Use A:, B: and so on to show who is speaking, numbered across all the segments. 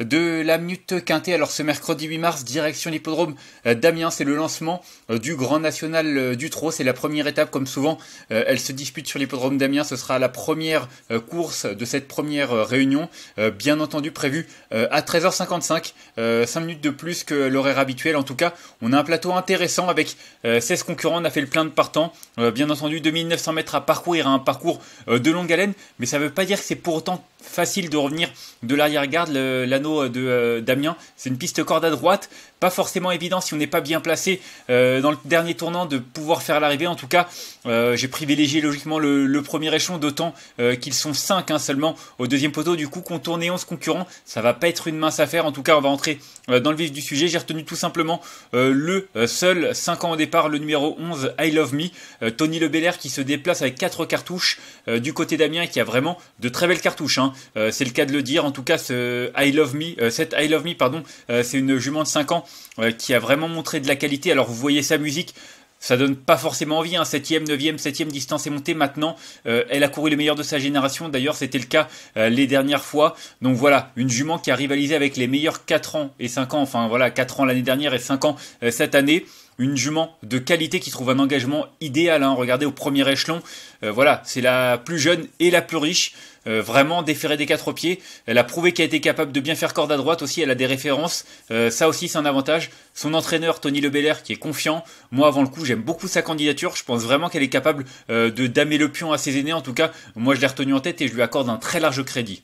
A: de la minute quintée. Alors ce mercredi 8 mars, direction l'hippodrome d'Amiens, c'est le lancement euh, du Grand National euh, du Trot. C'est la première étape, comme souvent, euh, elle se dispute sur l'hippodrome d'Amiens. Ce sera la première course de cette première réunion, bien entendu prévue à 13h55, 5 minutes de plus que l'horaire habituel. En tout cas, on a un plateau intéressant avec 16 concurrents. On a fait le plein de partants. Bien entendu, 2900 mètres à parcourir, hein, un parcours de longue haleine, mais ça ne veut pas dire que c'est pour autant facile de revenir de l'arrière-garde. La euh, de euh, Damien. C'est une piste corde à droite, pas forcément évident si on n'est pas bien placé euh, dans le dernier tournant de pouvoir faire l'arrivée. En tout cas, j'ai privilégié logiquement le, premier échelon, d'autant qu'ils sont 5 hein, seulement au deuxième poteau. Du coup, qu'on contourner 11 concurrents, ça va pas être une mince affaire. En tout cas, on va entrer dans le vif du sujet. J'ai retenu tout simplement le seul 5 ans au départ, le numéro 11, I Love Me, Tony Lebelair qui se déplace avec 4 cartouches du côté d'Amiens et qui a vraiment de très belles cartouches. Hein. c'est le cas de le dire. En tout cas, ce I Love Me euh, cette I Love Me, pardon, euh, c'est une jument de 5 ans euh, qui a vraiment montré de la qualité. Alors vous voyez sa musique, ça donne pas forcément envie, 7 e 9 e 7 e distance est montée maintenant. elle a couru les meilleurs de sa génération, d'ailleurs c'était le cas les dernières fois. Donc voilà, une jument qui a rivalisé avec les meilleurs 4 ans et 5 ans, enfin voilà, 4 ans l'année dernière et 5 ans cette année une jument de qualité qui trouve un engagement idéal. Hein. Regardez au premier échelon, euh, voilà, c'est la plus jeune et la plus riche. Euh, vraiment déférée des quatre pieds. Elle a prouvé qu'elle était capable de bien faire corde à droite aussi. Elle a des références. Euh, ça aussi, c'est un avantage. Son entraîneur, Tony Lebelair, qui est confiant. Moi, avant le coup, j'aime beaucoup sa candidature. Je pense vraiment qu'elle est capable de damer le pion à ses aînés. En tout cas, moi, je l'ai retenue en tête et je lui accorde un très large crédit.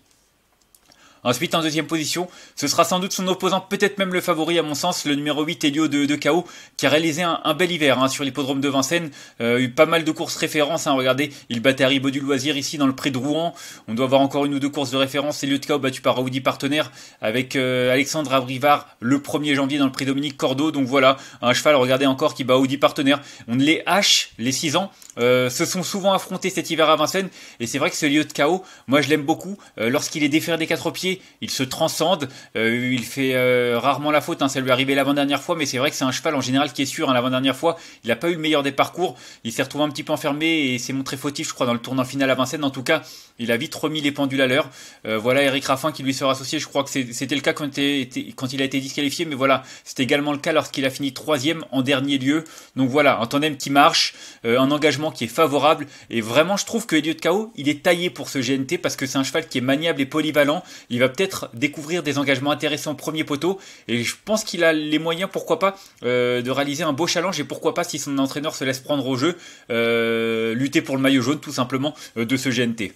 A: Ensuite, en deuxième position, ce sera sans doute son opposant, peut-être même le favori à mon sens, le numéro 8 Elio de, de KO, qui a réalisé un, bel hiver hein, sur l'hippodrome de Vincennes. Il euh, a eu pas mal de courses références. Hein. regardez, il battait Haribo du Loisir ici dans le prix de Rouen. On doit avoir encore une ou deux courses de référence. Elio de KO battu par Audi Partenaire avec euh, Alexandre Abrivard le 1er janvier dans le prix Dominique Cordeau. Donc voilà, un cheval, regardez encore, qui bat Audi Partenaire. On les hache, les 6 ans, euh, se sont souvent affrontés cet hiver à Vincennes. Et c'est vrai que ce lieu de chaos, moi je l'aime beaucoup. lorsqu'il est déféré des quatre pieds, il se transcende, euh, il fait euh, rarement la faute, hein, ça lui est arrivé l'avant-dernière fois, mais c'est vrai que c'est un cheval en général qui est sûr, hein, l'avant-dernière fois, il n'a pas eu le meilleur des parcours, il s'est retrouvé un petit peu enfermé et s'est montré fautif, je crois, dans le tournant final à Vincennes, en tout cas, il a vite remis les pendules à l'heure, euh, voilà Eric Raffin qui lui sera associé, je crois que c'était le cas quand, il a été disqualifié, mais voilà, c'était également le cas lorsqu'il a fini troisième en dernier lieu, donc voilà, un tandem qui marche, un engagement qui est favorable, et vraiment je trouve que de chaos il est taillé pour ce GNT parce que c'est un cheval qui est maniable et polyvalent, il peut-être découvrir des engagements intéressants au premier poteau. Et je pense qu'il a les moyens, pourquoi pas, euh, de réaliser un beau challenge. Et pourquoi pas, si son entraîneur se laisse prendre au jeu, euh, lutter pour le maillot jaune, tout simplement, euh, de ce GNT.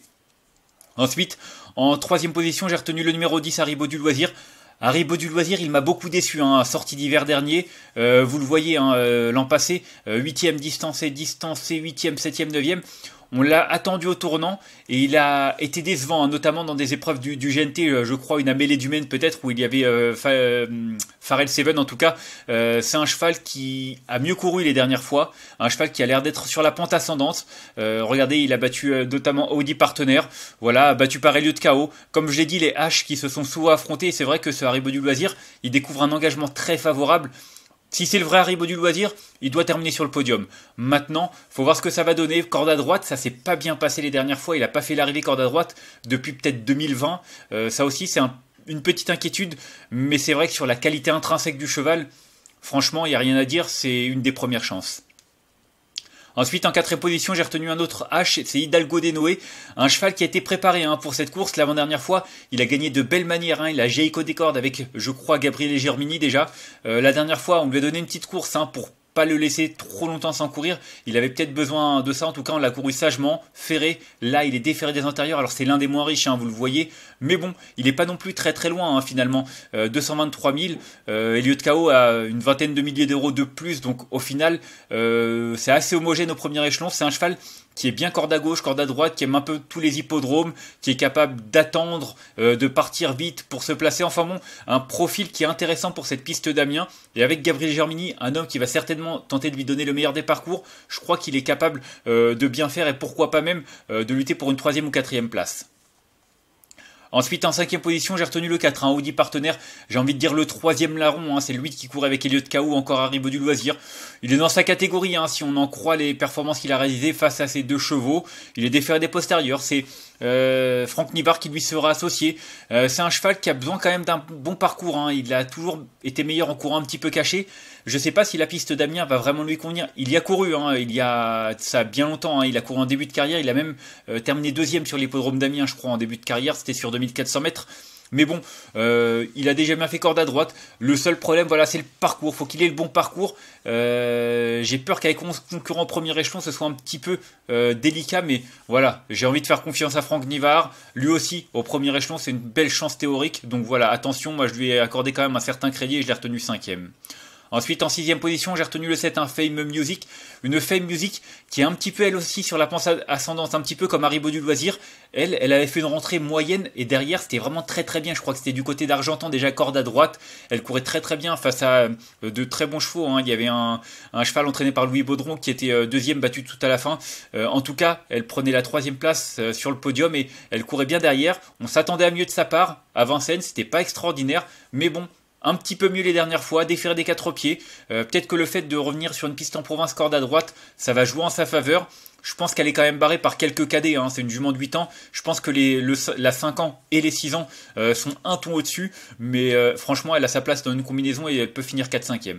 A: Ensuite, en troisième position, j'ai retenu le numéro 10, Haribo du Loisir. Haribo du Loisir, il m'a beaucoup déçu, hein, sorti d'hiver dernier. vous le voyez, hein, l'an passé, 8 e distancé, distancé, huitième, septième, neuvième. On l'a attendu au tournant et il a été décevant, hein, notamment dans des épreuves du, du, GNT, euh, je crois une amélée du Maine peut-être, où il y avait euh, euh Seven en tout cas. Euh, c'est un cheval qui a mieux couru les dernières fois, un cheval qui a l'air d'être sur la pente ascendante. regardez, il a battu notamment Audi Partenaire, voilà, battu par de Chaos. Comme je l'ai dit, les H qui se sont souvent affrontés, c'est vrai que ce Haribo du Loisir, il découvre un engagement très favorable si c'est le vrai Haribo du loisir, il doit terminer sur le podium. Maintenant, faut voir ce que ça va donner. Corde à droite, ça s'est pas bien passé les dernières fois. Il a pas fait l'arrivée corde à droite depuis peut-être 2020. Euh, ça aussi, c'est une petite inquiétude. Mais c'est vrai que sur la qualité intrinsèque du cheval, franchement, il n'y a rien à dire. C'est une des premières chances. Ensuite, en quatrième position, j'ai retenu un autre H, c'est Hidalgo de Noé, un cheval qui a été préparé hein, pour cette course. L'avant-dernière fois, il a gagné de belles manières. Hein. il a Géico des cordes avec, je crois, Gabriel et Germini déjà. Euh, la dernière fois, on lui a donné une petite course hein, pour le laisser trop longtemps sans courir. Il avait peut-être besoin de ça. En tout cas, on l'a couru sagement, ferré. Là, il est déferré des antérieurs. Alors, c'est l'un des moins riches, hein, vous le voyez. Mais bon, il n'est pas non plus très très loin, hein, finalement. 223 000. lieu de chaos a une vingtaine de milliers d'euros de plus. Donc, au final, euh, c'est assez homogène au premier échelon. C'est un cheval qui est bien corde à gauche, corde à droite, qui aime un peu tous les hippodromes, qui est capable d'attendre, euh, de partir vite pour se placer. Enfin bon, un profil qui est intéressant pour cette piste d'Amiens. Et avec Gabriel Germini, un homme qui va certainement tenter de lui donner le meilleur des parcours, je crois qu'il est capable euh, de bien faire et pourquoi pas même euh, de lutter pour une troisième ou quatrième place. Ensuite, en cinquième position, j'ai retenu le 4, hein, Audi partenaire. J'ai envie de dire le troisième larron, hein. c'est lui qui court avec de K.O. encore à Ribaud du Loisir. Il est dans sa catégorie, hein, si on en croit les performances qu'il a réalisées face à ses deux chevaux. Il est déféré des postérieurs, c'est euh, Franck Nibar qui lui sera associé. Euh, c'est un cheval qui a besoin quand même d'un bon parcours, hein. il a toujours été meilleur en courant un petit peu caché. Je sais pas si la piste d'Amiens va vraiment lui convenir. Il y a couru, hein. il y a ça bien longtemps. Hein. il a couru en début de carrière. Il a même euh, terminé deuxième sur l'hippodrome d'Amiens, je crois, en début de carrière. C'était sur 2400 mètres. Mais bon, euh, il a déjà bien fait corde à droite. Le seul problème, voilà, c'est le parcours. il Faut qu'il ait le bon parcours. Euh, j'ai peur qu'avec concurrent au premier échelon, ce soit un petit peu délicat. Mais voilà, j'ai envie de faire confiance à Franck Nivard. Lui aussi, au premier échelon, c'est une belle chance théorique. Donc voilà, attention, moi je lui ai accordé quand même un certain crédit et je l'ai retenu cinquième. Ensuite, en sixième position, j'ai retenu le set un hein, Fame Music. Une Fame Music qui est un petit peu, elle aussi, sur la pensée ascendante, un petit peu comme Haribo du Loisir. Elle, elle avait fait une rentrée moyenne et derrière, c'était vraiment très très bien. Je crois que c'était du côté d'Argentan, déjà corde à droite. Elle courait très très bien face à euh, de très bons chevaux. Hein. Il y avait un, cheval entraîné par Louis Baudron qui était euh, deuxième, battu tout à la fin. Euh, en tout cas, elle prenait la troisième place sur le podium et elle courait bien derrière. On s'attendait à mieux de sa part. À Vincennes, c'était pas extraordinaire, mais bon, un petit peu mieux les dernières fois, défaire des quatre pieds. Euh, peut-être que le fait de revenir sur une piste en province corde à droite, ça va jouer en sa faveur. Je pense qu'elle est quand même barrée par quelques cadets, hein. c'est une jument de 8 ans. Je pense que les, la 5 ans et les 6 ans euh, sont un ton au-dessus, mais euh, franchement, elle a sa place dans une combinaison et elle peut finir 4-5e.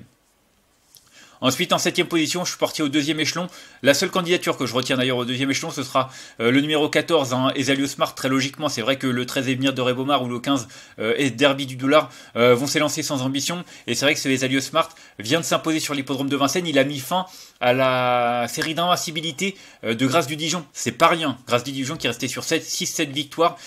A: Ensuite, en septième position, je suis parti au deuxième échelon. La seule candidature que je retiens d'ailleurs au deuxième échelon, ce sera euh, le numéro 14, hein, Esalio Smart. Très logiquement, c'est vrai que le 13 Venir de Rebomar ou le 15 euh, et Derby du Dollar euh, vont s'élancer sans ambition. Et c'est vrai que c'est Esalio Smart vient de s'imposer sur l'hippodrome de Vincennes. Il a mis fin à la série d'invincibilité euh, de Grâce du Dijon. C'est pas rien. Grâce du Dijon qui restait sur 6-7 victoires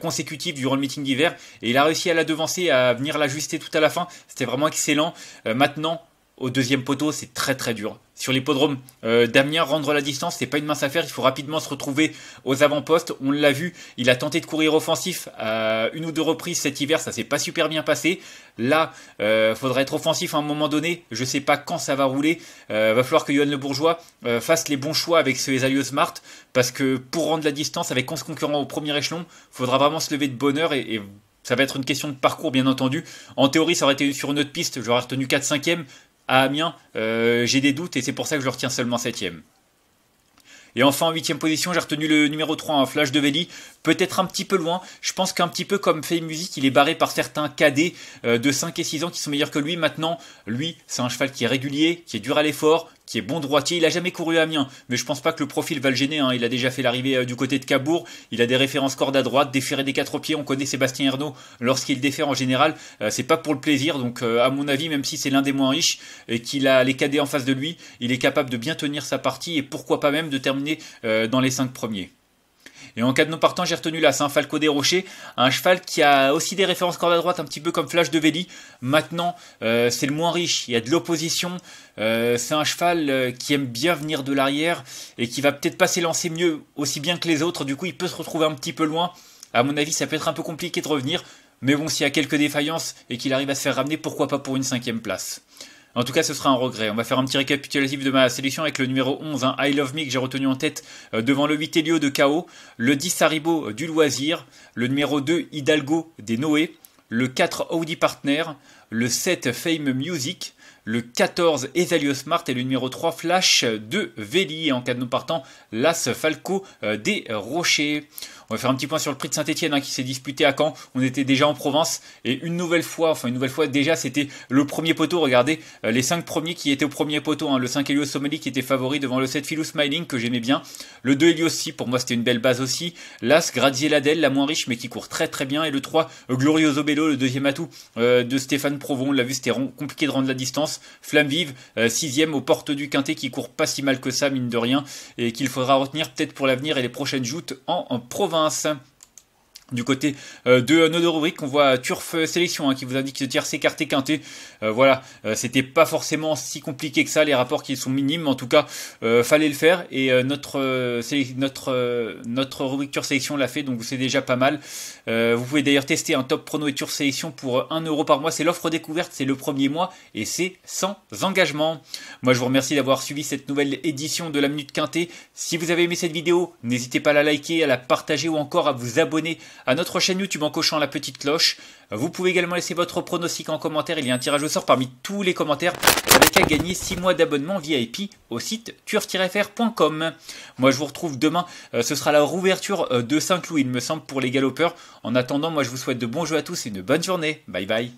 A: consécutives durant le meeting d'hiver. Et il a réussi à la devancer, à venir l'ajuster tout à la fin. C'était vraiment excellent. maintenant, au deuxième poteau, c'est très très dur. Sur l'hippodrome euh, Damien, rendre la distance, c'est pas une mince affaire. Il faut rapidement se retrouver aux avant-postes. On l'a vu, il a tenté de courir offensif à une ou deux reprises cet hiver. Ça s'est pas super bien passé. Là, euh, faudrait faudra être offensif à un moment donné. Je sais pas quand ça va rouler. Euh, va falloir que Johan Le Bourgeois fasse les bons choix avec ses alliés Smart parce que pour rendre la distance avec 11 concurrents au premier échelon, faudra vraiment se lever de bonheur et, et ça va être une question de parcours, bien entendu. En théorie, ça aurait été sur une autre piste. J'aurais retenu 4-5e à Amiens, euh, j'ai des doutes et c'est pour ça que je le retiens seulement septième. Et enfin, en huitième position, j'ai retenu le numéro 3, un hein, Flash de Veli. Peut-être un petit peu loin. Je pense qu'un petit peu comme fait Music, il est barré par certains cadets euh, de 5 et 6 ans qui sont meilleurs que lui. Maintenant, lui, c'est un cheval qui est régulier, qui est dur à l'effort, qui est bon droitier. Il a jamais couru à Amiens, mais je pense pas que le profil va le gêner. Hein. Il a déjà fait l'arrivée euh, du côté de Cabourg. Il a des références cordes à droite, déféré des quatre pieds. On connaît Sébastien Ernaud lorsqu'il défère en général. Euh, c'est pas pour le plaisir. Donc, euh, à mon avis, même si c'est l'un des moins riches et qu'il a les cadets en face de lui, il est capable de bien tenir sa partie et pourquoi pas même de terminer dans les cinq premiers. Et en cas de non partant, j'ai retenu là, c'est un Falco des Rochers, un cheval qui a aussi des références corde à droite, un petit peu comme Flash de Véli. Maintenant, euh, c'est le moins riche, il y a de l'opposition. Euh, c'est un cheval euh, qui aime bien venir de l'arrière et qui va peut-être pas s'élancer mieux, aussi bien que les autres. Du coup, il peut se retrouver un petit peu loin. À mon avis, ça peut être un peu compliqué de revenir. Mais bon, s'il y a quelques défaillances et qu'il arrive à se faire ramener, pourquoi pas pour une cinquième place. En tout cas, ce sera un regret. On va faire un petit récapitulatif de ma sélection avec le numéro 11, hein, I Love Me, que j'ai retenu en tête euh, devant le 8 Elio de Chaos. le 10 Haribo euh, du Loisir, le numéro 2 Hidalgo des Noé, le 4 Audi Partner, le 7 Fame Music, le 14 Ezalio Smart et le numéro 3 Flash de Veli. Et en cas de nous partant, l'As Falco euh, des Rochers. On va faire un petit point sur le prix de Saint-Etienne hein, qui s'est disputé à Caen. On était déjà en Provence et une nouvelle fois, enfin une nouvelle fois déjà, c'était le premier poteau. Regardez euh, les cinq premiers qui étaient au premier poteau. Hein. le 5 Helios Somali qui était favori devant le 7 Philou Smiling que j'aimais bien. Le 2 Helios Si, pour moi c'était une belle base aussi. L'As Gradier la moins riche mais qui court très très bien. Et le 3 euh, Glorioso Bello, le deuxième atout euh, de Stéphane Provon. On l'a vu, c'était compliqué de rendre la distance. Flamme vive, sixième aux portes du Quintet qui court pas si mal que ça, mine de rien, et qu'il faudra retenir peut-être pour l'avenir et les prochaines joutes en, en province. Nossa Du côté euh, de euh, nos deux rubriques, on voit Turf euh, Sélection hein, qui vous indique tire s'écarter quinté. voilà, c'était pas forcément si compliqué que ça, les rapports qui sont minimes, en tout cas, fallait le faire. Et notre, notre, notre rubrique Turf Sélection l'a fait, donc c'est déjà pas mal. vous pouvez d'ailleurs tester un top prono et Turf Sélection pour 1 euro par mois. C'est l'offre découverte, c'est le premier mois et c'est sans engagement. Moi, je vous remercie d'avoir suivi cette nouvelle édition de la Minute Quintet. Si vous avez aimé cette vidéo, n'hésitez pas à la liker, à la partager ou encore à vous abonner à notre chaîne YouTube en cochant la petite cloche. Vous pouvez également laisser votre pronostic en commentaire. Il y a un tirage au sort parmi tous les commentaires avec à gagner 6 mois d'abonnement VIP au site turf-fr.com. Moi, je vous retrouve demain. Euh, ce sera la rouverture euh, de Saint-Cloud, il me semble, pour les galopeurs. En attendant, moi, je vous souhaite de bons jeux à tous et une bonne journée. Bye bye.